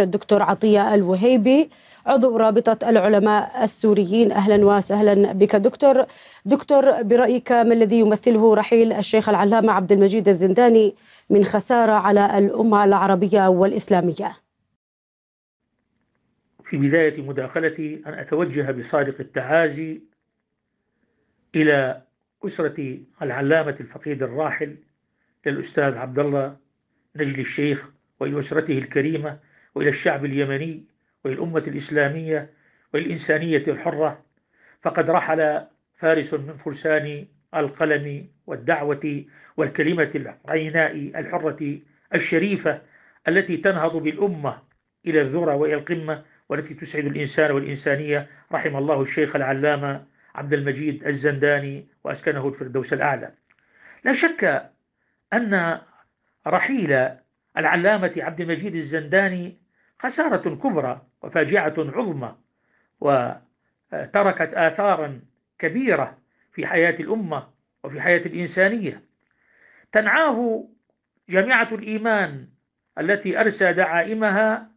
الدكتور عطية الوهيبي عضو رابطة العلماء السوريين أهلا وسهلا بك دكتور دكتور برأيك ما الذي يمثله رحيل الشيخ العلامة عبد المجيد الزنداني من خسارة على الأمة العربية والإسلامية في بداية مداخلتي أن أتوجه بصادق التعازي إلى أسرة العلامة الفقيد الراحل للأستاذ عبد الله نجل الشيخ ولأسرته الكريمة وإلى الشعب اليمني وإلى الأمة الإسلامية وإلى الإنسانية الحرة فقد رحل فارس من فرسان القلم والدعوة والكلمة العيناء الحرة الشريفة التي تنهض بالأمة إلى الذرة وإلى القمة والتي تسعد الإنسان والإنسانية رحم الله الشيخ العلامة عبد المجيد الزنداني وأسكنه الفردوس الأعلى لا شك أن رحيل العلامة عبد المجيد الزنداني خسارة كبرى وفاجعة عظمى وتركت آثارا كبيرة في حياة الأمة وفي حياة الإنسانية تنعاه جامعة الإيمان التي أرسى دعائمها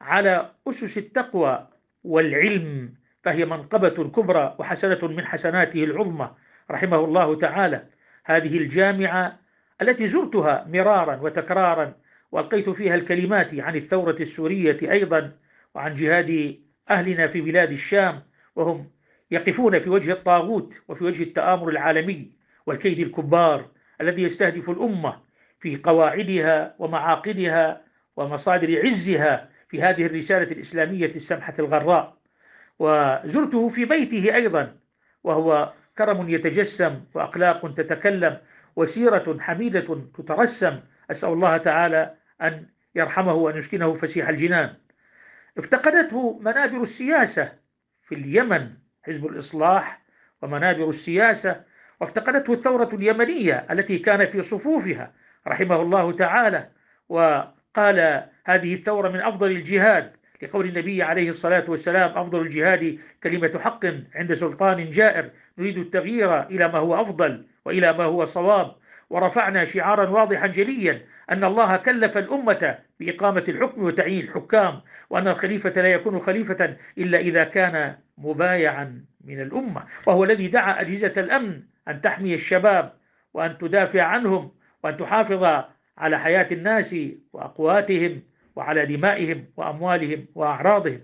على أسس التقوى والعلم فهي منقبة كبرى وحسنة من حسناته العظمى رحمه الله تعالى هذه الجامعة التي زرتها مرارا وتكرارا وألقيت فيها الكلمات عن الثورة السورية أيضا وعن جهاد أهلنا في بلاد الشام وهم يقفون في وجه الطاغوت وفي وجه التآمر العالمي والكيد الكبار الذي يستهدف الأمة في قواعدها ومعاقدها ومصادر عزها في هذه الرسالة الإسلامية السمحة الغراء وزرته في بيته أيضا وهو كرم يتجسم وأخلاق تتكلم وسيرة حميدة تترسم أسأل الله تعالى أن يرحمه وأن يسكنه فسيح الجنان افتقدته منابر السياسة في اليمن حزب الإصلاح ومنابر السياسة وافتقدته الثورة اليمنية التي كان في صفوفها رحمه الله تعالى وقال هذه الثورة من أفضل الجهاد لقول النبي عليه الصلاة والسلام أفضل الجهاد كلمة حق عند سلطان جائر نريد التغيير إلى ما هو أفضل وإلى ما هو صواب ورفعنا شعارا واضحا جليا أن الله كلف الأمة بإقامة الحكم وتعيين الحكام وأن الخليفة لا يكون خليفة إلا إذا كان مبايعا من الأمة وهو الذي دعا أجهزة الأمن أن تحمي الشباب وأن تدافع عنهم وأن تحافظ على حياة الناس وأقواتهم وعلى دمائهم وأموالهم وأعراضهم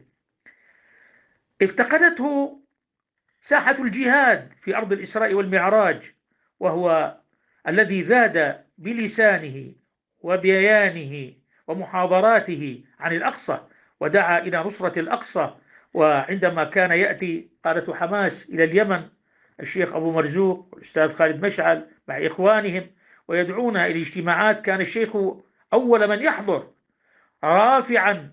افتقدته ساحة الجهاد في أرض الإسراء والمعراج وهو الذي ذاد بلسانه وبيانه ومحاضراته عن الأقصى ودعا إلى نصرة الأقصى وعندما كان يأتي قادة حماس إلى اليمن الشيخ أبو مرزوق والأستاذ خالد مشعل مع إخوانهم ويدعون إلى اجتماعات كان الشيخ أول من يحضر رافعا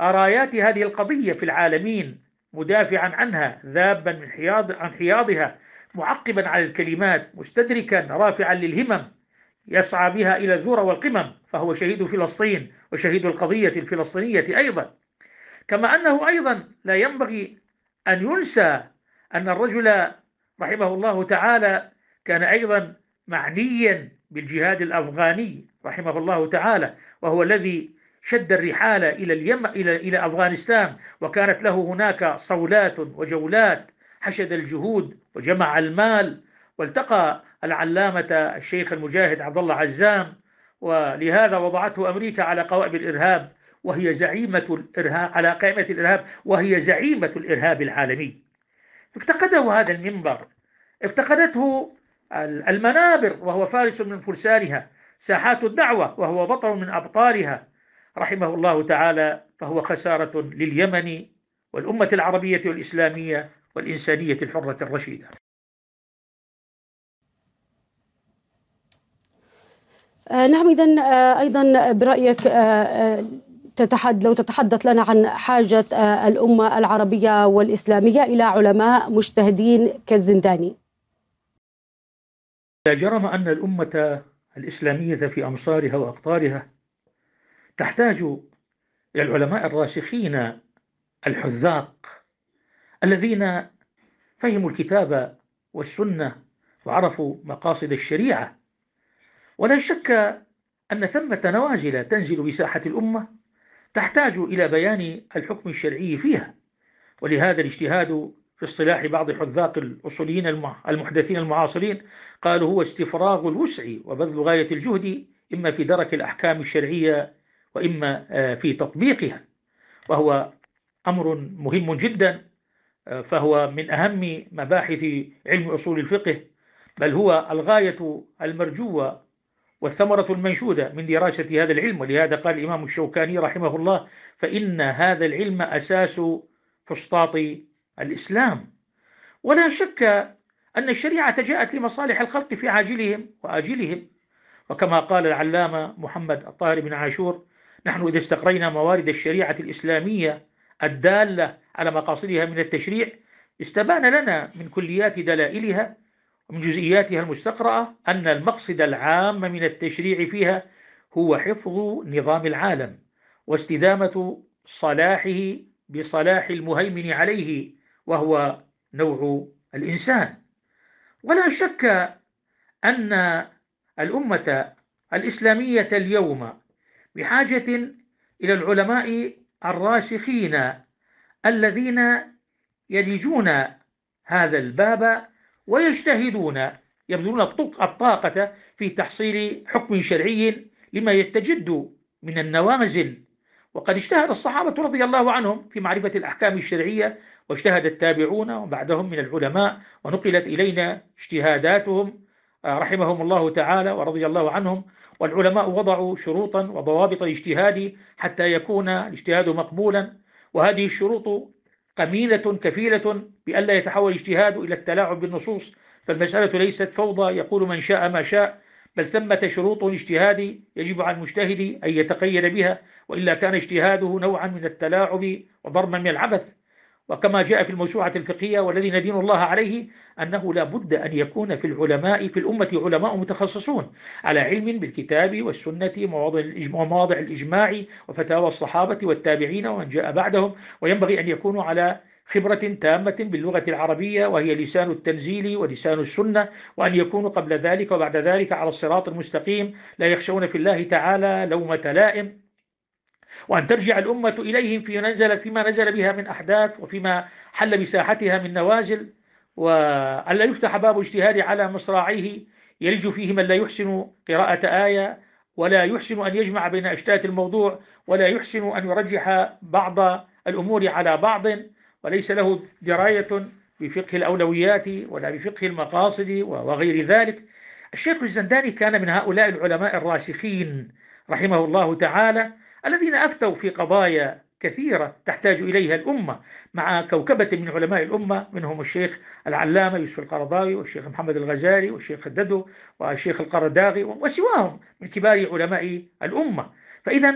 رايات هذه القضية في العالمين مدافعا عنها ذابا من حياض عن حياضها معقبا على الكلمات مستدركا رافعا للهمم يسعى بها إلى الذرى والقمم فهو شهيد فلسطين وشهيد القضية الفلسطينية أيضا كما أنه أيضا لا ينبغي أن ينسى أن الرجل رحمه الله تعالى كان أيضا معنيا بالجهاد الأفغاني رحمه الله تعالى وهو الذي شد الرحال إلى اليم إلى إلى أفغانستان وكانت له هناك صولات وجولات حشد الجهود وجمع المال والتقى العلامة الشيخ المجاهد عبد الله عزام ولهذا وضعته أمريكا على قوائم الإرهاب وهي زعيمة الإرهاب على قائمة الإرهاب وهي زعيمة الإرهاب العالمي افتقده هذا المنبر افتقدته المنابر وهو فارس من فرسانها ساحات الدعوة وهو بطل من أبطالها رحمه الله تعالى فهو خسارة لليمن والأمة العربية والإسلامية والإنسانية الحرة الرشيدة آه نعم إذا آه أيضا برأيك آه،, آه تتحد لو تتحدث لنا عن حاجة آه، الأمة العربية والإسلامية إلى علماء مجتهدين كالزنداني لا جرم أن الأمة الإسلامية في أمصارها وأقطارها تحتاج إلى العلماء الراسخين الحذاق الذين فهموا الكتاب والسنة وعرفوا مقاصد الشريعة ولا شك أن ثمة نواجل تنزل بساحة الأمة تحتاج إلى بيان الحكم الشرعي فيها ولهذا الاجتهاد في اصطلاح بعض حذاق الأصوليين المحدثين المعاصرين قالوا هو استفراغ الوسع وبذل غاية الجهد إما في درك الأحكام الشرعية وإما آه، في تطبيقها وهو أمر مهم جدا فهو من أهم مباحث علم أصول الفقه بل هو الغاية المرجوة والثمرة المنشودة من دراسة هذا العلم ولهذا قال الإمام الشوكاني رحمه الله فإن هذا العلم أساس فسطاط الإسلام ولا شك أن الشريعة جاءت لمصالح الخلق في عاجلهم وآجلهم وكما قال العلامة محمد الطاهر بن عاشور نحن إذا استقرينا موارد الشريعة الإسلامية الدالة على مقاصدها من التشريع استبان لنا من كليات دلائلها ومن جزئياتها المستقرأة أن المقصد العام من التشريع فيها هو حفظ نظام العالم واستدامة صلاحه بصلاح المهيمن عليه وهو نوع الإنسان ولا شك أن الأمة الإسلامية اليوم بحاجة إلى العلماء الراسخين الذين يلجون هذا الباب ويجتهدون يبذلون الطاقة في تحصيل حكم شرعي لما يستجد من النوازل وقد اجتهد الصحابة رضي الله عنهم في معرفة الأحكام الشرعية واجتهد التابعون وبعدهم من العلماء ونقلت إلينا اجتهاداتهم رحمهم الله تعالى ورضي الله عنهم والعلماء وضعوا شروطا وضوابط الاجتهاد حتى يكون الاجتهاد مقبولا وهذه الشروط قميلة كفيلة بألا يتحول الاجتهاد إلى التلاعب بالنصوص فالمسألة ليست فوضى يقول من شاء ما شاء بل ثمة شروط الاجتهاد يجب على المجتهد أن يتقيد بها وإلا كان اجتهاده نوعا من التلاعب وضربا من العبث وكما جاء في الموسوعة الفقهية والذي ندين الله عليه أنه لا بد أن يكون في العلماء في الأمة علماء متخصصون على علم بالكتاب والسنة ومواضع الإجماع وفتاوى الصحابة والتابعين ومن جاء بعدهم وينبغي أن يكونوا على خبرة تامة باللغة العربية وهي لسان التنزيل ولسان السنة وأن يكونوا قبل ذلك وبعد ذلك على الصراط المستقيم لا يخشون في الله تعالى لومة لائم وأن ترجع الأمة إليهم في نزل فيما نزل بها من أحداث وفيما حل بساحتها من نوازل وأن لا يفتح باب اجتهاد على مصراعيه يلج فيه من لا يحسن قراءة آية ولا يحسن أن يجمع بين أشتات الموضوع ولا يحسن أن يرجح بعض الأمور على بعض وليس له دراية بفقه الأولويات ولا بفقه المقاصد وغير ذلك الشيخ الزنداني كان من هؤلاء العلماء الراسخين رحمه الله تعالى الذين أفتوا في قضايا كثيرة تحتاج إليها الأمة مع كوكبة من علماء الأمة منهم الشيخ العلامة يوسف القرضاوي والشيخ محمد الغزالي والشيخ الددو والشيخ القرداغي وسواهم من كبار علماء الأمة فإذا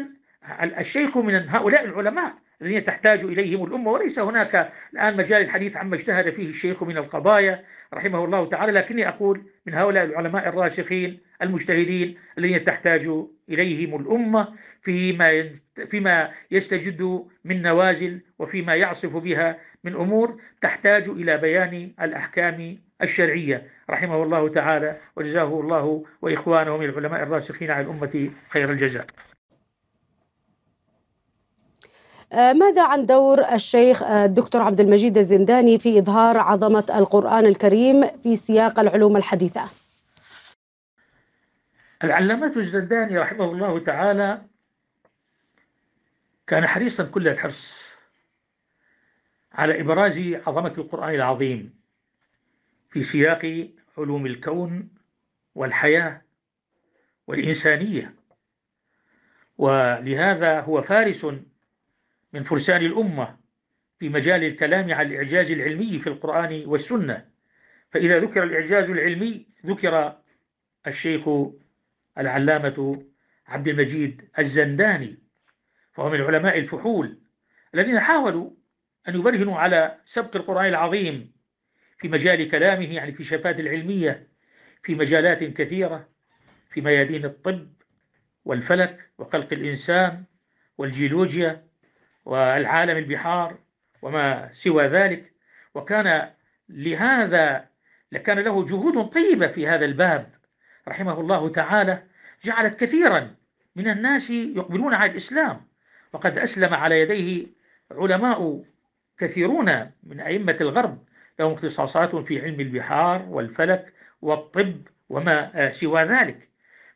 الشيخ من هؤلاء العلماء الذين تحتاج إليهم الأمة وليس هناك الآن مجال الحديث عما اجتهد فيه الشيخ من القضايا رحمه الله تعالى لكني أقول من هؤلاء العلماء الراسخين المجتهدين الذين تحتاج إليهم الأمة فيما فيما يستجد من نوازل وفيما يعصف بها من أمور تحتاج إلى بيان الأحكام الشرعية رحمه الله تعالى وجزاه الله وإخوانه من العلماء الراسخين على الأمة خير الجزاء آه، ماذا عن دور الشيخ آه، الدكتور عبد المجيد الزنداني في إظهار عظمة القرآن الكريم في سياق العلوم الحديثة العلامة الزنداني رحمه الله تعالى كان حريصا كل الحرص على إبراز عظمة القرآن العظيم في سياق علوم الكون والحياة والإنسانية ولهذا هو فارس من فرسان الأمة في مجال الكلام عن الإعجاز العلمي في القرآن والسنة فإذا ذكر الإعجاز العلمي ذكر الشيخ العلامة عبد المجيد الزنداني فهو من علماء الفحول الذين حاولوا أن يبرهنوا على سبق القرآن العظيم في مجال كلامه عن يعني الاكتشافات العلمية في مجالات كثيرة في ميادين الطب والفلك وخلق الإنسان والجيولوجيا والعالم البحار وما سوى ذلك وكان لهذا لكان له جهود طيبة في هذا الباب رحمه الله تعالى جعلت كثيرا من الناس يقبلون على الإسلام وقد أسلم على يديه علماء كثيرون من أئمة الغرب لهم اختصاصات في علم البحار والفلك والطب وما سوى ذلك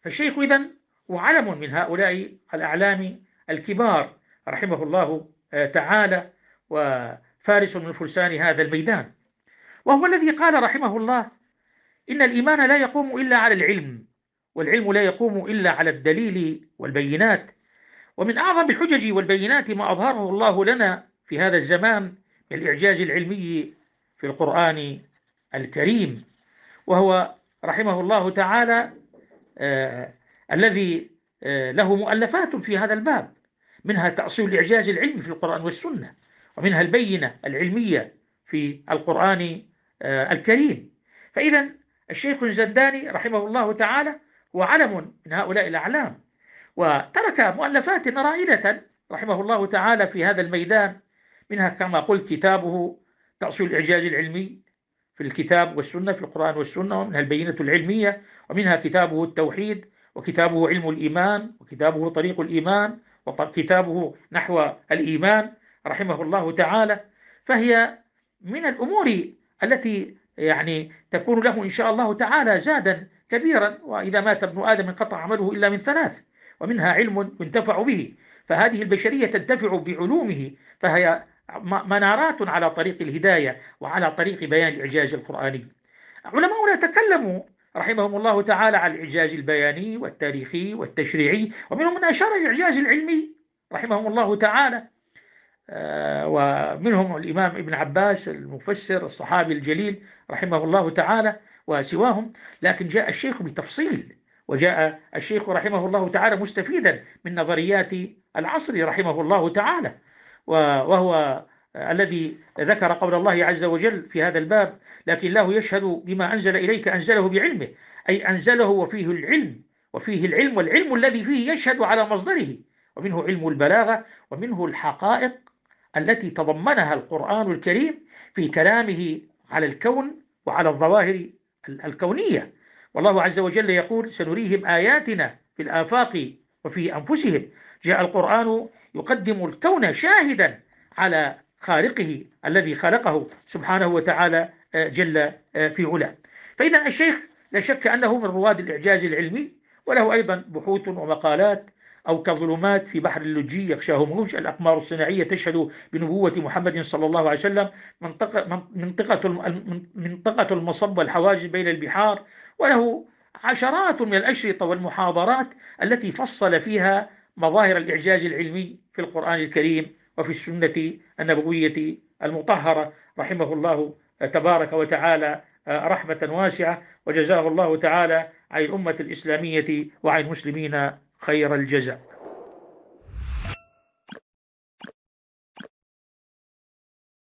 فالشيخ إذن وعلم من هؤلاء الأعلام الكبار رحمه الله آه، تعالى وفارس من فرسان هذا الميدان وهو الذي قال رحمه الله إن الإيمان لا يقوم إلا على العلم والعلم لا يقوم إلا على الدليل والبينات ومن أعظم الحجج والبينات ما أظهره الله لنا في هذا الزمان من الإعجاز العلمي في القرآن الكريم وهو رحمه الله تعالى آه الذي آه له مؤلفات في هذا الباب منها تأصيل الإعجاز العلمي في القرآن والسنة ومنها البينة العلمية في القرآن آه، الكريم فإذا الشيخ الزنداني رحمه الله تعالى هو علم من هؤلاء الأعلام وترك مؤلفات رائدة رحمه الله تعالى في هذا الميدان منها كما قلت كتابه تأصيل الإعجاز العلمي في الكتاب والسنة في القرآن والسنة ومنها البينة العلمية ومنها كتابه التوحيد وكتابه علم الإيمان وكتابه طريق الإيمان وكتابه نحو الإيمان رحمه الله تعالى فهي من الأمور التي يعني تكون له إن شاء الله تعالى زادا كبيرا وإذا مات ابن آدم انقطع عمله إلا من ثلاث ومنها علم ينتفع به فهذه البشرية تنتفع بعلومه فهي منارات على طريق الهداية وعلى طريق بيان الإعجاز القرآني علماؤنا تكلموا رحمهم الله تعالى على الإعجاز البياني والتاريخي والتشريعي ومنهم من أشار الإعجاز العلمي رحمهم الله تعالى آه، ومنهم الإمام ابن عباس المفسر الصحابي الجليل رحمه الله تعالى وسواهم لكن جاء الشيخ بتفصيل وجاء الشيخ رحمه الله تعالى مستفيدا من نظريات العصر رحمه الله تعالى وهو الذي ذكر قول الله عز وجل في هذا الباب لكن الله يشهد بما أنزل إليك أنزله بعلمه أي أنزله وفيه العلم وفيه العلم والعلم الذي فيه يشهد على مصدره ومنه علم البلاغة ومنه الحقائق التي تضمنها القرآن الكريم في كلامه على الكون وعلى الظواهر الكونية والله عز وجل يقول سنريهم آياتنا في الآفاق وفي أنفسهم جاء القرآن يقدم الكون شاهدا على خالقه الذي خلقه سبحانه وتعالى آه، جل آه، في علا فإذا الشيخ لا شك أنه من رواد الإعجاز العلمي وله أيضا بحوث ومقالات أو كظلمات في بحر اللجي يخشاه موج الأقمار الصناعية تشهد بنبوة محمد صلى الله عليه وسلم منطقة, منطقة, منطقة المصب والحواجز بين البحار وله عشرات من الأشرطة والمحاضرات التي فصل فيها مظاهر الإعجاز العلمي في القرآن الكريم وفي السنة النبوية المطهرة رحمه الله تبارك وتعالى آه، رحمة واسعة وجزاه الله تعالى عن الأمة الإسلامية وعن المسلمين خير الجزاء